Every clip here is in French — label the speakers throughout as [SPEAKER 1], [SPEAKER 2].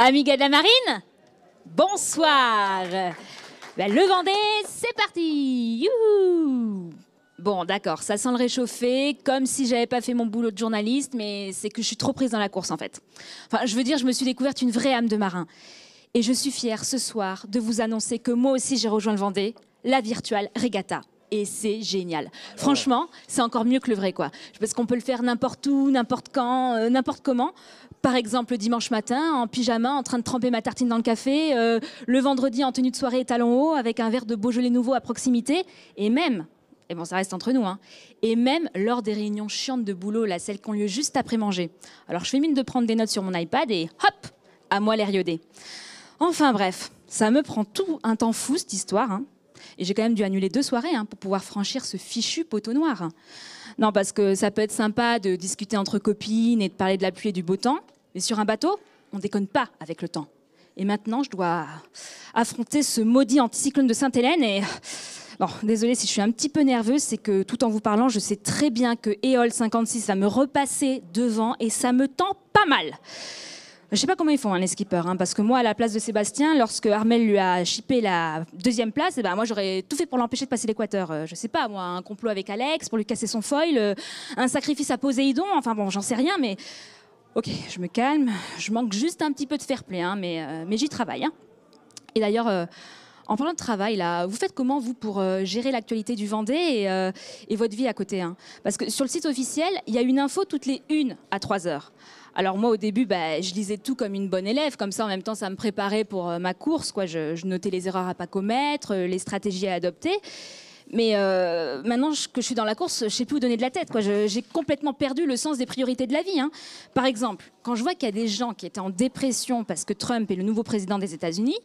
[SPEAKER 1] Amiga de la Marine, bonsoir. Ben, le Vendée, c'est parti. Bon, d'accord, ça sent le réchauffer, comme si j'avais pas fait mon boulot de journaliste, mais c'est que je suis trop prise dans la course en fait. Enfin, je veux dire, je me suis découverte une vraie âme de marin. Et je suis fière ce soir de vous annoncer que moi aussi j'ai rejoint le Vendée, la virtuelle Regatta et c'est génial. Franchement, c'est encore mieux que le vrai, quoi. Parce qu'on peut le faire n'importe où, n'importe quand, euh, n'importe comment. Par exemple, le dimanche matin, en pyjama, en train de tremper ma tartine dans le café. Euh, le vendredi, en tenue de soirée, talons hauts, avec un verre de Beaujolais nouveau à proximité. Et même, et bon, ça reste entre nous, hein, et même lors des réunions chiantes de boulot, là, celles qui ont lieu juste après manger. Alors, je fais mine de prendre des notes sur mon iPad et hop, à moi les Enfin bref, ça me prend tout un temps fou, cette histoire. hein. Et j'ai quand même dû annuler deux soirées hein, pour pouvoir franchir ce fichu poteau noir. Non, parce que ça peut être sympa de discuter entre copines et de parler de la pluie et du beau temps, mais sur un bateau, on déconne pas avec le temps. Et maintenant, je dois affronter ce maudit anticyclone de Sainte-Hélène et... Bon, désolée si je suis un petit peu nerveuse, c'est que tout en vous parlant, je sais très bien que EOL 56 va me repasser devant et ça me tend pas mal. Je ne sais pas comment ils font un hein, les skippers, hein, parce que moi, à la place de Sébastien, lorsque Armel lui a chippé la deuxième place, eh ben, moi j'aurais tout fait pour l'empêcher de passer l'équateur. Je euh, je sais pas, moi, un complot avec Alex pour lui casser son foil, euh, un sacrifice à Poséidon, enfin bon, j'en sais rien, mais ok, je me calme, je manque juste un petit peu de fair play, hein, mais, euh, mais j'y travaille. Et d'ailleurs, en parlant de travail, là, vous faites comment, vous, pour euh, gérer l'actualité du Vendée et, euh, votre vie à côté hein Parce que sur le site officiel, il y a une info toutes les 1 à 3 heures. Alors moi, au début, bah, je lisais tout comme une bonne élève. Comme ça, en même temps, ça me préparait pour euh, ma course. Quoi. Je, notais les erreurs à pas commettre, les stratégies à adopter. Mais maintenant que je suis dans la course, je ne sais plus où donner de la tête. J'ai complètement perdu le sens des priorités de la vie. Hein. Par exemple, quand je vois qu'il y a des gens qui étaient en dépression parce que Trump est le nouveau président des États-Unis,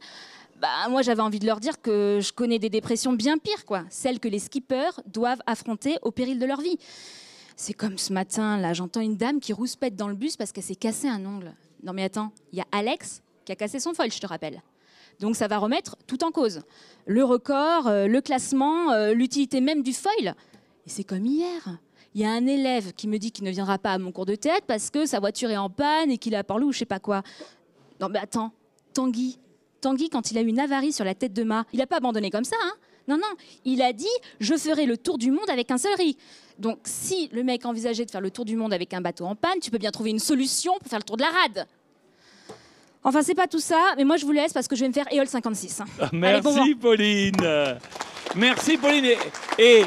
[SPEAKER 1] bah, moi j'avais envie de leur dire que je connais des dépressions bien pires, quoi, celles que les skippers doivent affronter au péril de leur vie. C'est comme ce matin, là, j'entends une dame qui rouspète dans le bus parce qu'elle s'est cassé un ongle. Non mais attends, il y a Alex qui a cassé son foil, je te rappelle. Donc ça va remettre tout en cause. Le record, euh, le classement, euh, l'utilité même du foil. Et c'est comme hier. Il y a un élève qui me dit qu'il ne viendra pas à mon cours de théâtre parce que sa voiture est en panne et qu'il a parlé ou je sais pas quoi. Non mais attends, Tanguy, Tanguy, quand il a eu une avarie sur la tête de mât, il n'a pas abandonné comme ça. Hein. non, non, il a dit je ferai le tour du monde avec un seul riz. Donc si le mec envisageait de faire le tour du monde avec un bateau en panne, tu peux bien trouver une solution pour faire le tour de la rade. Enfin, c'est pas tout ça, mais moi je vous laisse parce que je vais me faire EOL 56. Hein. Ah, merci Pauline. Merci Pauline. et